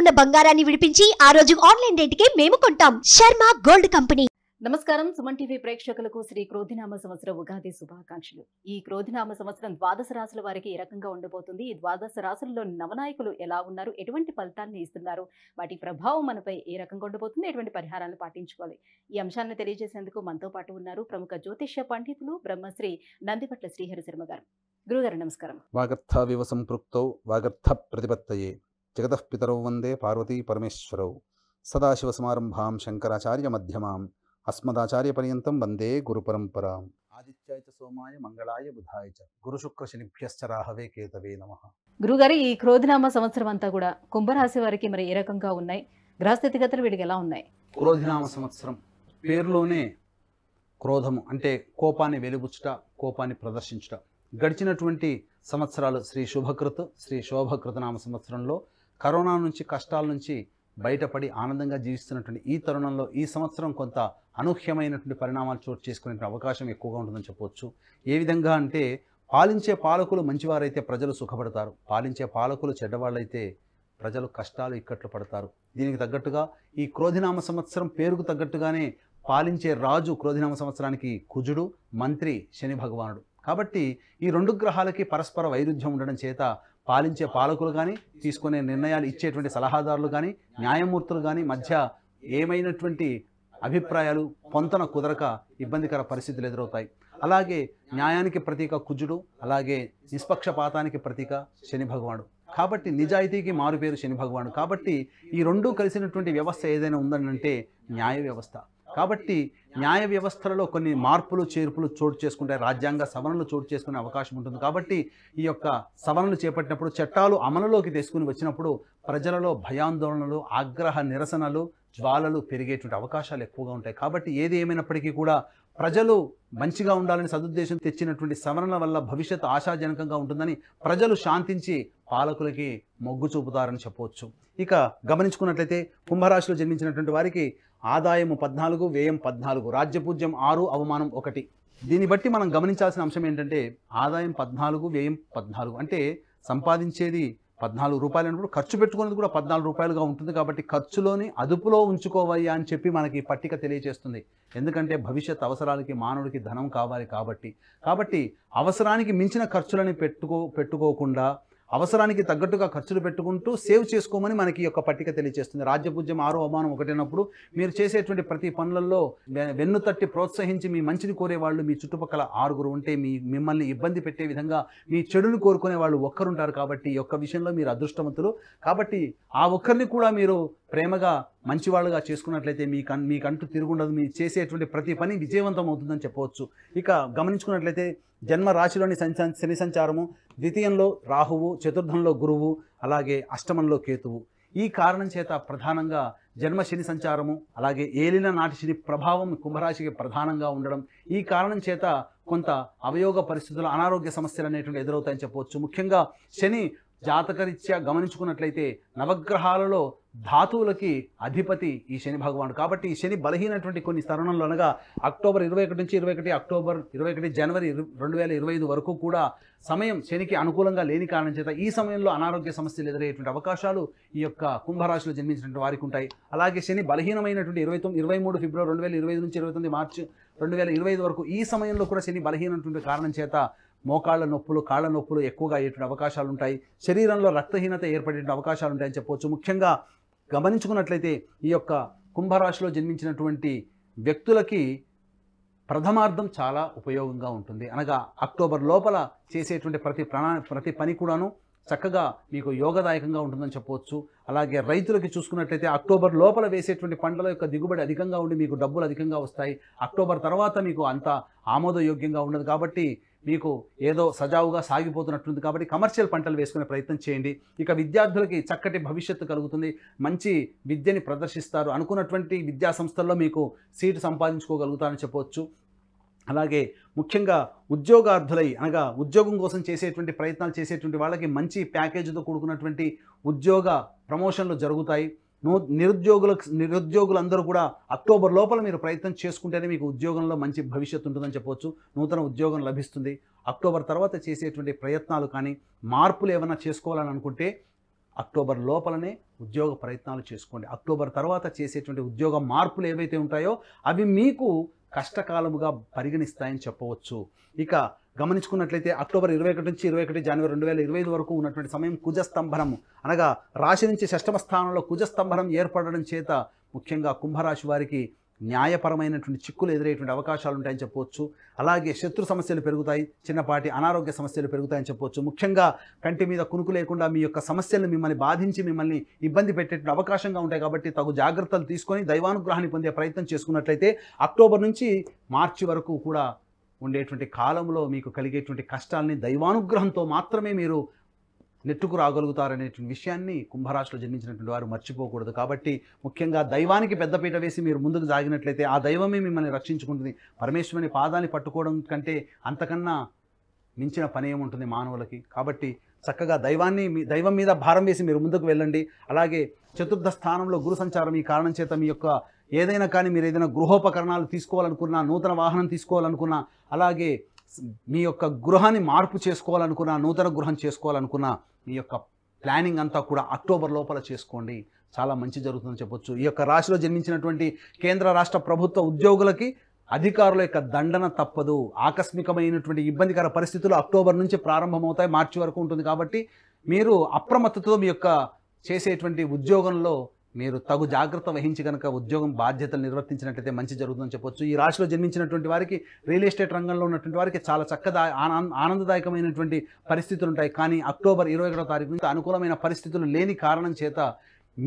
ఉన్న బంగారాన్ని విడిపించి ఆ రోజు ఆన్లైన్ రేటుకే మేము కొంటాం శర్మ గోల్డ్ కంపెనీ నమస్కారం సుమన్ టీవీ ప్రేక్షకులకు శ్రీ క్రోధినామ సంవత్సర ఉగాది శుభాకాంక్షలు ఈ క్రోధినామ సంవత్సరం ద్వాదశ రాశుల వారికి ఏ రకంగా ఉండబోతుంది ఈ ద్వాదశ రాశుల్లో నవనాయకులు ఎలా ఉన్నారు ఎటువంటి ఫలితాలను ఇస్తున్నారు వాటి ప్రభావం మనపై ఏ రకంగా ఉండబోతుంది ఎటువంటి పరిహారాలను పాటించుకోవాలి ఈ అంశాలను తెలియజేసేందుకు మనతో పాటు ఉన్నారు ప్రముఖ జ్యోతిష్య పండితులు బ్రహ్మశ్రీ నందిపట్ల శ్రీహరి శర్మ గారు గురుగారు నమస్కారం వాగర్థ వివ వాగర్థ ప్రతిపత్తయే జగతఃపితరౌ వందే పార్వతీ పరమేశ్వరౌ సదాశివసమారంభాం శంకరాచార్యమ్యమాం అస్మదాచార్యపర్యంతం వందే గురుపరంపరాం ఆదిత్యాయ సోమాయ మంగళాయ బుధాయ చ శనిభ్యశ్చ రాహవే కేతవే నమ గురుగారు ఈ క్రోధినామ సంవత్సరం అంతా కూడా కుంభరాశి వారికి మరి ఏ రకంగా ఉన్నాయి గ్రహస్థితిగతులు వీడికి ఎలా ఉన్నాయి క్రోధినామ సంవత్సరం పేరులోనే క్రోధము అంటే కోపాన్ని వెలుబుచ్చుట కోపాన్ని ప్రదర్శించుట గడిచినటువంటి సంవత్సరాలు శ్రీ శుభకృత్ శ్రీ శోభకృతనామ సంవత్సరంలో కరోనా నుంచి కష్టాల నుంచి బయటపడి ఆనందంగా జీవిస్తున్నటువంటి ఈ తరుణంలో ఈ సంవత్సరం కొంత అనూహ్యమైనటువంటి పరిణామాలు చోటు చేసుకునే అవకాశం ఎక్కువగా ఉంటుందని చెప్పవచ్చు ఏ విధంగా అంటే పాలించే పాలకులు మంచివారైతే ప్రజలు సుఖపడతారు పాలించే పాలకులు చెడ్డవాళ్ళైతే ప్రజలు కష్టాలు ఇక్కట్లు పడతారు దీనికి తగ్గట్టుగా ఈ క్రోధినామ సంవత్సరం పేరుకు తగ్గట్టుగానే పాలించే రాజు క్రోధినామ సంవత్సరానికి కుజుడు మంత్రి శని భగవానుడు కాబట్టి ఈ రెండు గ్రహాలకి పరస్పర వైరుధ్యం ఉండడం చేత పాలించే పాలకులు కానీ తీసుకునే నిర్ణయాలు ఇచ్చేటువంటి సలహాదారులు కానీ న్యాయమూర్తులు కానీ మధ్య ఏమైనటువంటి అభిప్రాయాలు పొంతన కుదరక ఇబ్బందికర పరిస్థితులు ఎదురవుతాయి అలాగే న్యాయానికి ప్రతీక కుజుడు అలాగే నిష్పక్షపాతానికి ప్రతీక శని భగవాడు కాబట్టి నిజాయితీకి మారుపేరు శని భగవాడు కాబట్టి ఈ రెండూ కలిసినటువంటి వ్యవస్థ ఏదైనా అంటే న్యాయ వ్యవస్థ కాబట్టి న్యాయ వ్యవస్థలలో కొన్ని మార్పులు చేర్పులు చోటు చేసుకుంటాయి రాజ్యాంగ సవరణలు చోటు చేసుకునే అవకాశం ఉంటుంది కాబట్టి ఈ యొక్క సవరణలు చేపట్టినప్పుడు చట్టాలు అమలులోకి తీసుకుని వచ్చినప్పుడు ప్రజలలో భయాందోళనలు ఆగ్రహ నిరసనలు జ్వాలలు పెరిగేటువంటి అవకాశాలు ఎక్కువగా ఉంటాయి కాబట్టి ఏది ఏమైనప్పటికీ కూడా ప్రజలు మంచిగా ఉండాలని సదుద్దేశం తెచ్చినటువంటి సవరణల వల్ల భవిష్యత్ ఆశాజనకంగా ఉంటుందని ప్రజలు శాంతించి పాలకులకి మొగ్గు చూపుతారని చెప్పవచ్చు ఇక గమనించుకున్నట్లయితే కుంభరాశిలో జన్మించినటువంటి వారికి ఆదాయము పద్నాలుగు వ్యయం పద్నాలుగు రాజ్యపూజ్యం ఆరు అవమానం ఒకటి దీన్ని బట్టి మనం గమనించాల్సిన అంశం ఏంటంటే ఆదాయం పద్నాలుగు వ్యయం పద్నాలుగు అంటే సంపాదించేది పద్నాలుగు రూపాయలు అన్నప్పుడు ఖర్చు పెట్టుకునేది కూడా పద్నాలుగు రూపాయలుగా ఉంటుంది కాబట్టి ఖర్చులోని అదుపులో ఉంచుకోవయ్యా అని చెప్పి మనకి పట్టిక తెలియజేస్తుంది ఎందుకంటే భవిష్యత్ అవసరాలకి మానవుడికి ధనం కావాలి కాబట్టి కాబట్టి అవసరానికి మించిన ఖర్చులని పెట్టుకో పెట్టుకోకుండా అవసరానికి తగ్గట్టుగా ఖర్చులు పెట్టుకుంటూ సేవ్ చేసుకోమని మనకి యొక్క పట్టిక తెలియజేస్తుంది రాజ్యపూజ్యం ఆరో అవమానం ఒకటైనప్పుడు మీరు చేసేటువంటి ప్రతి పనులలో వెన్ను తట్టి ప్రోత్సహించి మీ మంచిని కోరేవాళ్ళు మీ చుట్టుపక్కల ఆరుగురు ఉంటే మీ మిమ్మల్ని ఇబ్బంది పెట్టే విధంగా మీ చెడును కోరుకునే వాళ్ళు ఒక్కరుంటారు కాబట్టి యొక్క విషయంలో మీరు అదృష్టవంతులు కాబట్టి ఆ ఒక్కరిని కూడా మీరు ప్రేమగా మంచివాళ్ళుగా చేసుకున్నట్లయితే మీ కన్ మీకంటూ తిరుగుండదు మీ చేసేటువంటి ప్రతి పని విజయవంతం అవుతుందని చెప్పవచ్చు ఇక గమనించుకున్నట్లయితే జన్మ రాశిలోని శని సంచారము ద్వితీయంలో రాహువు చతుర్థంలో గురువు అలాగే అష్టమంలో కేతువు ఈ కారణం చేత ప్రధానంగా జన్మ శని సంచారము అలాగే ఏలిన నాటి శని ప్రభావం కుంభరాశికి ప్రధానంగా ఉండడం ఈ కారణం చేత కొంత అవయోగ పరిస్థితులు అనారోగ్య సమస్యలు అనేటువంటి ఎదురవుతాయని చెప్పవచ్చు ముఖ్యంగా శని జాతకరీత్యా గమనించుకున్నట్లయితే నవగ్రహాలలో ధాతువులకి అధిపతి ఈ శని భగవానుడు కాబట్టి ఈ శని బలహీనటువంటి కొన్ని తరుణంలో అనగా అక్టోబర్ ఇరవై ఒకటి నుంచి ఇరవై ఒకటి అక్టోబర్ ఇరవై ఒకటి జనవరి రెండు వేల ఇరవై ఐదు వరకు కూడా సమయం శనికి అనుకూలంగా లేని కారణం చేత ఈ సమయంలో అనారోగ్య సమస్యలు ఎదురయ్యేటువంటి అవకాశాలు ఈ యొక్క కుంభరాశిలో జన్మించినటువంటి వారికి ఉంటాయి అలాగే శని బలహీనమైనటువంటి ఇరవై తొమ్మిది ఇరవై మూడు ఫిబ్రవరి రెండు వేల ఇరవై ఐదు నుంచి ఇరవై తొమ్మిది మార్చి రెండు వేల ఇరవై ఐదు వరకు ఈ సమయంలో కూడా శని బలహీనటువంటి కారణం చేత మోకాళ్ళ నొప్పులు కాళ్ళ నొప్పులు ఎక్కువగా అయ్యేటువంటి అవకాశాలు ఉంటాయి శరీరంలో రక్తహీనత ఏర్పడే అవకాశాలు ఉంటాయని చెప్పవచ్చు ముఖ్యంగా గమనించుకున్నట్లయితే ఈ యొక్క కుంభరాశిలో జన్మించినటువంటి వ్యక్తులకి ప్రథమార్థం చాలా ఉపయోగంగా ఉంటుంది అనగా అక్టోబర్ లోపల చేసేటువంటి ప్రతి ప్రణా ప్రతి పని కూడాను చక్కగా మీకు యోగదాయకంగా ఉంటుందని చెప్పవచ్చు అలాగే రైతులకి చూసుకున్నట్లయితే అక్టోబర్ లోపల వేసేటువంటి పంటల యొక్క దిగుబడి అధికంగా ఉండి మీకు డబ్బులు అధికంగా వస్తాయి అక్టోబర్ తర్వాత మీకు అంత ఆమోదయోగ్యంగా ఉండదు కాబట్టి మీకు ఏదో సజావుగా సాగిపోతున్నట్టుంది కాబట్టి కమర్షియల్ పంటలు వేసుకునే ప్రయత్నం చేయండి ఇక విద్యార్థులకి చక్కటి భవిష్యత్తు కలుగుతుంది మంచి విద్యని ప్రదర్శిస్తారు అనుకున్నటువంటి విద్యా సంస్థల్లో మీకు సీటు సంపాదించుకోగలుగుతారని చెప్పవచ్చు అలాగే ముఖ్యంగా ఉద్యోగార్థులై అనగా ఉద్యోగం కోసం చేసేటువంటి ప్రయత్నాలు చేసేటువంటి వాళ్ళకి మంచి ప్యాకేజీతో కూడుకున్నటువంటి ఉద్యోగ ప్రమోషన్లు జరుగుతాయి నిరుద్యోగుల నిరుద్యోగులందరూ కూడా అక్టోబర్ లోపల మీరు ప్రయత్నం చేసుకుంటేనే మీకు ఉద్యోగంలో మంచి భవిష్యత్తు ఉంటుందని చెప్పవచ్చు నూతన ఉద్యోగం లభిస్తుంది అక్టోబర్ తర్వాత చేసేటువంటి ప్రయత్నాలు కానీ మార్పులు ఏమైనా చేసుకోవాలని అనుకుంటే అక్టోబర్ లోపలనే ఉద్యోగ ప్రయత్నాలు చేసుకోండి అక్టోబర్ తర్వాత చేసేటువంటి ఉద్యోగ మార్పులు ఏవైతే ఉంటాయో అవి మీకు కష్టకాలముగా పరిగణిస్తాయని చెప్పవచ్చు ఇక గమనించుకున్నట్లయితే అక్టోబర్ ఇరవై ఒకటి నుంచి ఇరవై ఒకటి జనవరి రెండు వేల ఇరవై ఐదు వరకు ఉన్నటువంటి సమయం కుజస్తంభనం అనగా రాశి నుంచి షష్టమ స్థానంలో కుజస్తంభనం ఏర్పడడం చేత ముఖ్యంగా కుంభరాశి వారికి న్యాయపరమైనటువంటి చిక్కులు ఎదురయ్యేటువంటి అవకాశాలు ఉంటాయని చెప్పవచ్చు అలాగే శత్రు సమస్యలు పెరుగుతాయి చిన్నపాటి అనారోగ్య సమస్యలు పెరుగుతాయని చెప్పవచ్చు ముఖ్యంగా కంటి మీద కునుకు లేకుండా మీ యొక్క సమస్యలను మిమ్మల్ని బాధించి మిమ్మల్ని ఇబ్బంది పెట్టేటువంటి అవకాశంగా ఉంటాయి కాబట్టి తగు జాగ్రత్తలు తీసుకొని దైవానుగ్రహాన్ని పొందే ప్రయత్నం చేసుకున్నట్లయితే అక్టోబర్ నుంచి మార్చి వరకు కూడా ఉండేటువంటి కాలంలో మీకు కలిగేటువంటి కష్టాలని దైవానుగ్రహంతో మాత్రమే మీరు నెట్టుకు రాగలుగుతారనే విషయాన్ని కుంభరాశిలో జన్మించినటువంటి వారు మర్చిపోకూడదు కాబట్టి ముఖ్యంగా దైవానికి పెద్దపీట వేసి మీరు ముందుకు సాగినట్లయితే ఆ దైవమే మిమ్మల్ని రక్షించుకుంటుంది పరమేశ్వరుని పాదాన్ని పట్టుకోవడం కంటే అంతకన్నా మించిన పని ఏముంటుంది మానవులకి కాబట్టి చక్కగా దైవాన్ని మీ దైవం మీద భారం వేసి మీరు ముందుకు వెళ్ళండి అలాగే చతుర్థ స్థానంలో గురు సంచారం ఈ కారణం చేత మీ యొక్క ఏదైనా కానీ మీరు ఏదైనా గృహోపకరణాలు తీసుకోవాలనుకున్నా నూతన వాహనం తీసుకోవాలనుకున్నా అలాగే మీ యొక్క గృహాన్ని మార్పు చేసుకోవాలనుకున్న నూతన గృహం చేసుకోవాలనుకున్న మీ యొక్క ప్లానింగ్ అంతా కూడా అక్టోబర్ లోపల చేసుకోండి చాలా మంచి జరుగుతుందని చెప్పొచ్చు ఈ యొక్క రాశిలో జన్మించినటువంటి కేంద్ర రాష్ట్ర ప్రభుత్వ ఉద్యోగులకి అధికారుల యొక్క దండన తప్పదు ఆకస్మికమైనటువంటి ఇబ్బందికర పరిస్థితులు అక్టోబర్ నుంచి ప్రారంభమవుతాయి మార్చి వరకు ఉంటుంది కాబట్టి మీరు అప్రమత్తతో మీ యొక్క చేసేటువంటి ఉద్యోగంలో మీరు తగు జాగ్రత్త వహించి కనుక ఉద్యోగం బాధ్యతలు నిర్వర్తించినట్లయితే మంచి జరుగుతుందని చెప్పొచ్చు ఈ రాశిలో జన్మించినటువంటి వారికి రియల్ ఎస్టేట్ రంగంలో ఉన్నటువంటి వారికి చాలా చక్కదా ఆనందదాయకమైనటువంటి పరిస్థితులు ఉంటాయి కానీ అక్టోబర్ ఇరవై ఒకటో తారీఖు నుంచి అనుకూలమైన పరిస్థితులు లేని కారణం చేత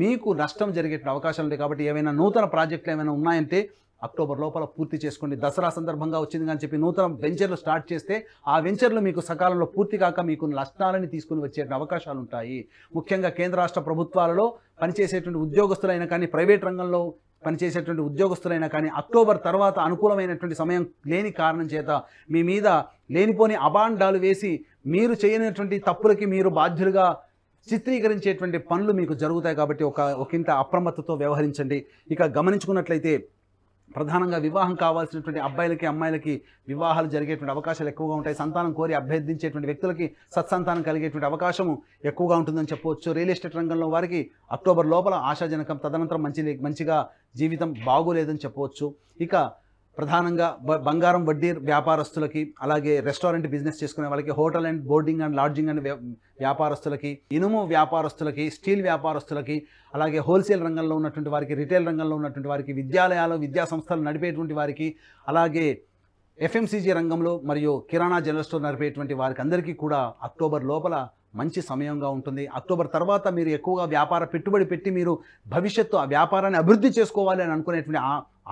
మీకు నష్టం జరిగే అవకాశం ఉంటాయి కాబట్టి ఏమైనా నూతన ప్రాజెక్టులు ఏమైనా ఉన్నాయంటే అక్టోబర్ లోపల పూర్తి చేసుకోండి దసరా సందర్భంగా వచ్చింది కానీ చెప్పి నూతన వెంచర్లు స్టార్ట్ చేస్తే ఆ వెంచర్లు మీకు సకాలంలో పూర్తి కాక మీకు నష్టాలని తీసుకుని వచ్చే అవకాశాలు ఉంటాయి ముఖ్యంగా కేంద్ర రాష్ట్ర ప్రభుత్వాలలో పనిచేసేటువంటి ఉద్యోగస్తులైనా కానీ ప్రైవేట్ రంగంలో పనిచేసేటువంటి ఉద్యోగస్తులైనా కానీ అక్టోబర్ తర్వాత అనుకూలమైనటువంటి సమయం లేని కారణం చేత మీ మీద లేనిపోని అబాండాలు వేసి మీరు చేయనటువంటి తప్పులకి మీరు బాధ్యులుగా చిత్రీకరించేటువంటి పనులు మీకు జరుగుతాయి కాబట్టి ఒక ఒకంత అప్రమత్తతో వ్యవహరించండి ఇక గమనించుకున్నట్లయితే ప్రధానంగా వివాహం కావాల్సినటువంటి అబ్బాయిలకి అమ్మాయిలకి వివాహాలు జరిగేటువంటి అవకాశాలు ఎక్కువగా ఉంటాయి సంతానం కోరి అభ్యర్థించేటువంటి వ్యక్తులకి సత్సంతానం కలిగేటువంటి అవకాశం ఎక్కువగా ఉంటుందని చెప్పవచ్చు రియల్ ఎస్టేట్ రంగంలో వారికి అక్టోబర్ లోపల ఆశాజనకం తదనంతరం మంచి మంచిగా జీవితం బాగోలేదని చెప్పవచ్చు ఇక ప్రధానంగా బంగారం వడ్డీ వ్యాపారస్తులకి అలాగే రెస్టారెంట్ బిజినెస్ చేసుకునే వాళ్ళకి hotel and boarding and lodging and వ్యాపారస్తులకి ఇనుము వ్యాపారస్తులకి స్టీల్ వ్యాపారస్తులకి అలాగే హోల్సేల్ రంగంలో ఉన్నటువంటి వారికి రిటైల్ రంగంలో ఉన్నటువంటి వారికి విద్యాలయాలు విద్యా సంస్థలు నడిపేటువంటి వారికి అలాగే ఎఫ్ఎంసీజీ రంగంలో మరియు కిరాణా జనరల్ స్టోర్ నడిపేటువంటి వారికి అందరికీ కూడా అక్టోబర్ లోపల మంచి సమయంగా ఉంటుంది అక్టోబర్ తర్వాత మీరు ఎక్కువగా వ్యాపార పెట్టుబడి పెట్టి మీరు భవిష్యత్తు ఆ వ్యాపారాన్ని అభివృద్ధి చేసుకోవాలి అని అనుకునేటువంటి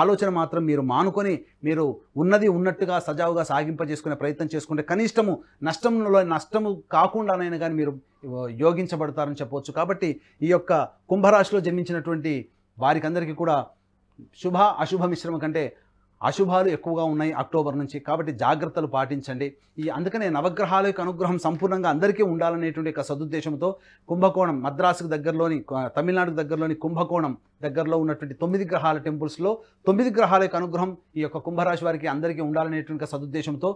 ఆలోచన మాత్రం మీరు మానుకొని మీరు ఉన్నది ఉన్నట్టుగా సజావుగా సాగింపజేసుకునే ప్రయత్నం చేసుకుంటే కనిష్టము నష్టంలో నష్టము కాకుండానైనా కానీ మీరు యోగించబడతారని చెప్పవచ్చు కాబట్టి ఈ యొక్క కుంభరాశిలో జన్మించినటువంటి వారికి అందరికీ కూడా శుభ అశుభ మిశ్రమం కంటే అశుభాలు ఎక్కువగా ఉన్నాయి అక్టోబర్ నుంచి కాబట్టి జాగ్రత్తలు పాటించండి ఈ అందుకనే నవగ్రహాల యొక్క అనుగ్రహం సంపూర్ణంగా అందరికీ ఉండాలనేటువంటి ఒక సదుద్దేశంతో కుంభకోణం మద్రాసుకు దగ్గరలోని తమిళనాడుకు దగ్గరలోని కుంభకోణం దగ్గరలో ఉన్నటువంటి తొమ్మిది గ్రహాల టెంపుల్స్లో తొమ్మిది గ్రహాల యొక్క అనుగ్రహం ఈ యొక్క కుంభరాశి వారికి అందరికీ ఉండాలనేటువంటి సదుద్దేశంతో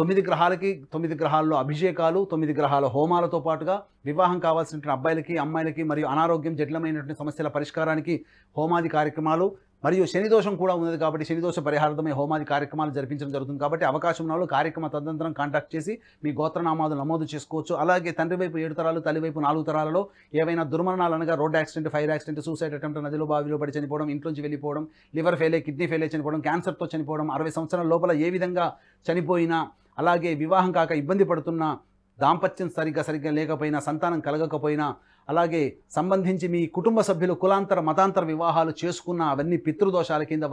తొమ్మిది గ్రహాలకి తొమ్మిది గ్రహాల్లో అభిషేకాలు తొమ్మిది గ్రహాల హోమాలతో పాటుగా వివాహం కావాల్సినటువంటి అబ్బాయిలకి అమ్మాయిలకి మరియు అనారోగ్యం జటిలమైనటువంటి సమస్యల పరిష్కారానికి హోమాది కార్యక్రమాలు మరియు శనిదోషం కూడా ఉన్నది కాబట్టి శనిదోష పరిహారమే హోమాది కార్యక్రమాలు జరిపించడం జరుగుతుంది కాబట్టి అవకాశం ఉన్న కార్యక్రమ తదనంతరం కాంటాక్ట్ చేసి మీ గోత్రనామాలు నమోదు చేసుకోవచ్చు అలాగే తండ్రి వైపు ఏడు తరాలు తల్లి వైపు నాలుగు తరాలలో ఏవైనా దుర్మరణాలు అనగా road accident fire accident suicide attempt నదిలో బావిలో పడి చనిపోవడం ఇంట్లోంచి వెళ్ళిపోవడం లివర్ ఫెయిల్ కిడ్నీ ఫెయిల్ చనిపోవడం క్యాన్సర్తో చనిపోవడం అరవై సంవత్సరాల లోపల ఏ విధంగా చనిపోయినా అలాగే వివాహం కాక ఇబ్బంది పడుతున్న దాంపత్యం సరిగ్గా సరిగ్గా లేకపోయినా సంతానం కలగకపోయినా అలాగే సంబంధించి మీ కుటుంబ సభ్యులు కులాంతర మతాంతర వివాహాలు చేసుకున్న అవన్నీ పితృదోషాల కింద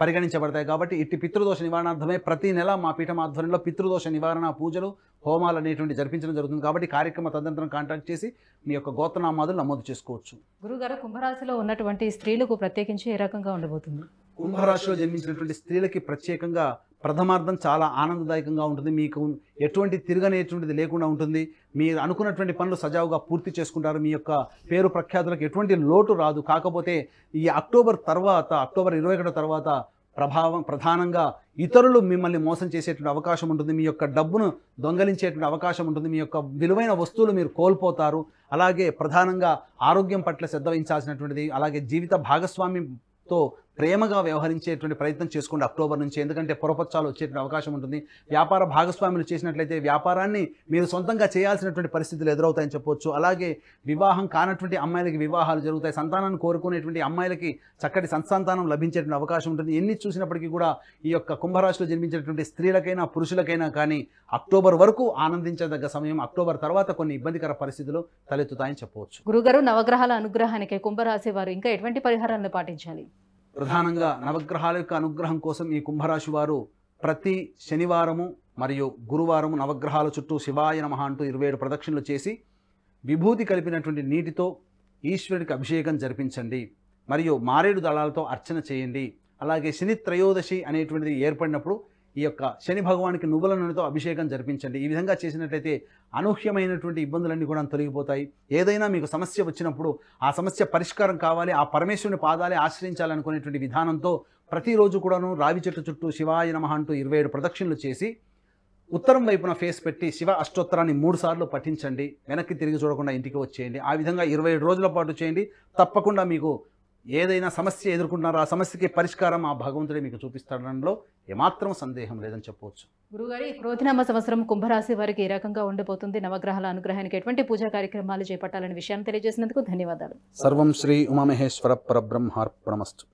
పరిగణించబడతాయి కాబట్టి ఇట్టి పితృదోష నివారణార్థమే ప్రతి నెల మా పీఠం ఆధ్వర్యంలో పితృదోష నివారణ పూజలు హోమాలు అనేటువంటి జరిపించడం జరుగుతుంది కాబట్టి కార్యక్రమ తదనంతరం కాంటాక్ట్ చేసి మీ యొక్క గోత్రనామాదులు నమోదు చేసుకోవచ్చు గురుగారు కుంభరాశిలో ఉన్నటువంటి స్త్రీలకు ప్రత్యేకించి ఏ రకంగా ఉండబోతుంది కుంభరాశిలో జన్మించినటువంటి స్త్రీలకి ప్రత్యేకంగా ప్రథమార్థం చాలా ఆనందదాయకంగా ఉంటుంది మీకు ఎటువంటి తిరగనేటువంటిది లేకుండా ఉంటుంది మీరు అనుకున్నటువంటి పనులు సజావుగా పూర్తి చేసుకుంటారు మీ యొక్క పేరు ప్రఖ్యాతులకు ఎటువంటి లోటు రాదు కాకపోతే ఈ అక్టోబర్ తర్వాత అక్టోబర్ ఇరవై ఒకటో తర్వాత ప్రభావం ప్రధానంగా ఇతరులు మిమ్మల్ని మోసం చేసేటువంటి అవకాశం ఉంటుంది మీ యొక్క డబ్బును దొంగలించేటువంటి అవకాశం ఉంటుంది మీ యొక్క విలువైన వస్తువులు మీరు కోల్పోతారు అలాగే ప్రధానంగా ఆరోగ్యం పట్ల శ్రద్ధ వహించాల్సినటువంటిది అలాగే జీవిత భాగస్వామ్యంతో ప్రేమగా వ్యవహరించేటువంటి ప్రయత్నం చేసుకోండి అక్టోబర్ నుంచి ఎందుకంటే పురపక్షాలు వచ్చేటువంటి అవకాశం ఉంటుంది వ్యాపార భాగస్వాములు చేసినట్లయితే వ్యాపారాన్ని మీరు సొంతంగా చేయాల్సినటువంటి పరిస్థితులు ఎదురవుతాయని చెప్పొచ్చు అలాగే వివాహం కానటువంటి అమ్మాయిలకి వివాహాలు జరుగుతాయి సంతానాన్ని కోరుకునేటువంటి అమ్మాయిలకి చక్కటి సంతానం లభించేటువంటి అవకాశం ఉంటుంది ఎన్ని చూసినప్పటికీ కూడా ఈ యొక్క కుంభరాశిలో జన్మించినటువంటి స్త్రీలకైనా పురుషులకైనా కానీ అక్టోబర్ వరకు ఆనందించదగ్గ సమయం అక్టోబర్ తర్వాత కొన్ని ఇబ్బందికర పరిస్థితులు తలెత్తుతాయని చెప్పవచ్చు గురుగారు నవగ్రహాల అనుగ్రహానికి కుంభరాశి వారు ఇంకా ఎటువంటి పరిహారాలను పాటించాలి ప్రధానంగా నవగ్రహాల యొక్క అనుగ్రహం కోసం ఈ కుంభరాశి వారు ప్రతి శనివారము మరియు గురువారము నవగ్రహాల చుట్టూ శివాయ నమ అంటూ ఇరవై ఏడు ప్రదక్షిణలు చేసి విభూతి కలిపినటువంటి నీటితో ఈశ్వరుడికి అభిషేకం జరిపించండి మరియు మారేడు దళాలతో అర్చన చేయండి అలాగే శని త్రయోదశి అనేటువంటిది ఏర్పడినప్పుడు ఈ యొక్క శని భగవానికి నువ్వుల నూనెతో అభిషేకం జరిపించండి ఈ విధంగా చేసినట్లయితే అనూహ్యమైనటువంటి ఇబ్బందులన్నీ కూడా తొలగిపోతాయి ఏదైనా మీకు సమస్య వచ్చినప్పుడు ఆ సమస్య పరిష్కారం కావాలి ఆ పరమేశ్వరుని పాదాలే ఆశ్రయించాలనుకునేటువంటి విధానంతో ప్రతిరోజు కూడాను రావి చెట్టు చుట్టూ శివాయ నమ అంటూ ఇరవై ఏడు ప్రదక్షిణలు చేసి ఉత్తరం వైపున ఫేస్ పెట్టి శివ అష్టోత్తరాన్ని మూడు సార్లు పఠించండి వెనక్కి తిరిగి చూడకుండా ఇంటికి వచ్చేయండి ఆ విధంగా ఇరవై ఏడు రోజుల పాటు చేయండి తప్పకుండా మీకు ఏదైనా సమస్య ఎదుర్కొంటున్నారో ఆ సమస్యకి పరిష్కారం ఆ భగవంతుడే మీకు చూపిస్తాడంలో ఏమాత్రం సందేహం లేదని చెప్పవచ్చు గురుగారి ఈ క్రోధినామ సంవత్సరం కుంభరాశి వారికి ఏ రకంగా ఉండబోతుంది నవగ్రహాల అనుగ్రహానికి ఎటువంటి పూజా కార్యక్రమాలు చేపట్టాలనే విషయాన్ని తెలియజేసినందుకు ధన్యవాదాలు సర్వం శ్రీ ఉమామహేశ్వర పరబ్రహ్మార్పణమస్తు